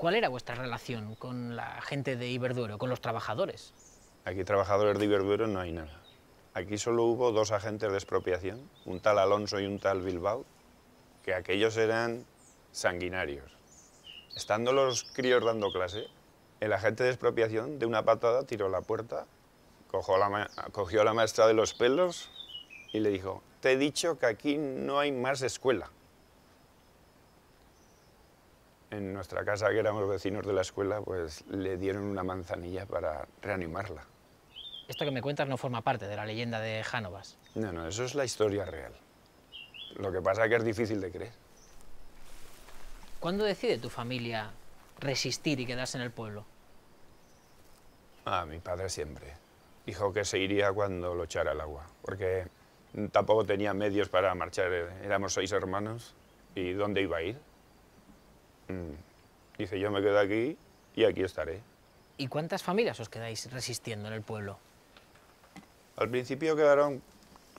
¿Cuál era vuestra relación con la gente de Iberduero, con los trabajadores? Aquí trabajadores de Iberduero no hay nada. Aquí solo hubo dos agentes de expropiación, un tal Alonso y un tal Bilbao, que aquellos eran sanguinarios. Estando los críos dando clase, el agente de expropiación de una patada tiró la puerta, cogió cogió a la maestra de los pelos y le dijo, te he dicho que aquí no hay más escuela en nuestra casa, que éramos vecinos de la escuela, pues le dieron una manzanilla para reanimarla. Esto que me cuentas no forma parte de la leyenda de Jánovas. No, no, eso es la historia real. Lo que pasa es que es difícil de creer. ¿Cuándo decide tu familia resistir y quedarse en el pueblo? Ah, mi padre siempre. Dijo que se iría cuando lo echara al agua, porque tampoco tenía medios para marchar. Éramos seis hermanos y ¿dónde iba a ir? Mm. Dice, yo me quedo aquí y aquí estaré. ¿Y cuántas familias os quedáis resistiendo en el pueblo? Al principio quedaron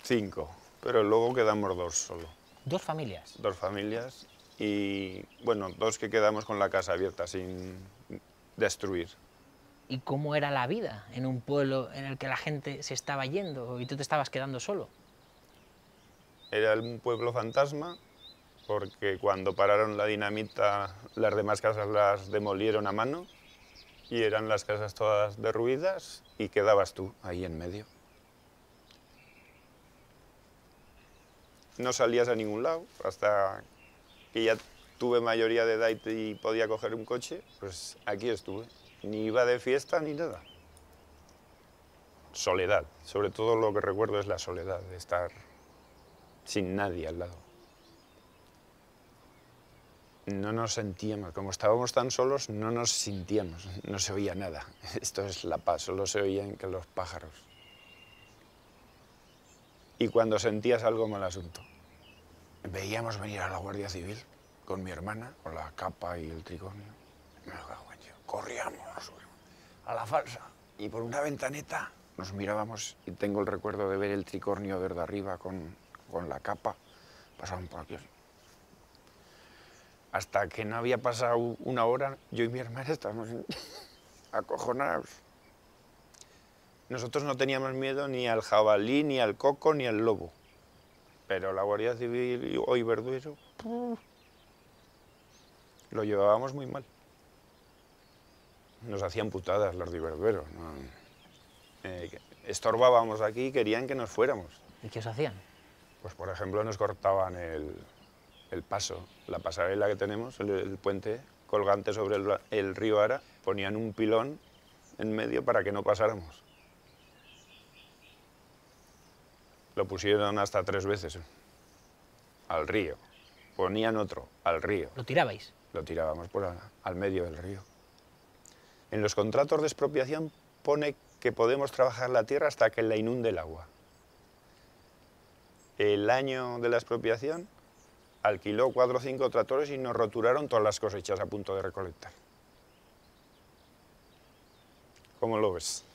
cinco, pero luego quedamos dos solo. ¿Dos familias? Dos familias y, bueno, dos que quedamos con la casa abierta, sin destruir. ¿Y cómo era la vida en un pueblo en el que la gente se estaba yendo y tú te estabas quedando solo? Era un pueblo fantasma porque cuando pararon la dinamita las demás casas las demolieron a mano y eran las casas todas derruidas y quedabas tú ahí en medio. No salías a ningún lado hasta que ya tuve mayoría de edad y podía coger un coche, pues aquí estuve. Ni iba de fiesta ni nada. Soledad, sobre todo lo que recuerdo es la soledad de estar sin nadie al lado no nos sentíamos, como estábamos tan solos, no nos sentíamos, no se oía nada. Esto es la paz, solo se oían los pájaros. Y cuando sentías algo mal asunto, veíamos venir a la Guardia Civil con mi hermana, con la capa y el tricornio. Me cago Corríamos a la falsa y por una ventaneta nos mirábamos y tengo el recuerdo de ver el tricornio verde arriba con, con la capa. Pasaban por aquí hasta que no había pasado una hora, yo y mi hermana estábamos acojonados. Nosotros no teníamos miedo ni al jabalí, ni al coco, ni al lobo. Pero la Guardia Civil hoy Verduero lo llevábamos muy mal. Nos hacían putadas los de eh, estorbábamos aquí y querían que nos fuéramos. ¿Y qué os hacían? Pues por ejemplo nos cortaban el, el paso, la pasarela que tenemos, el, puente colgante sobre el, río Ara, ponían un pilón en medio para que no pasáramos. Lo pusieron hasta tres veces ¿eh? al río. Ponían otro al río. ¿Lo tirabais? Lo tirábamos por al medio del río. En los contratos de expropiación pone que podemos trabajar la tierra hasta que la inunde el agua. El año de la expropiación alquiló cuatro o cinco tratores y nos roturaron todas las cosechas a punto de recolectar. ¿Cómo lo ves?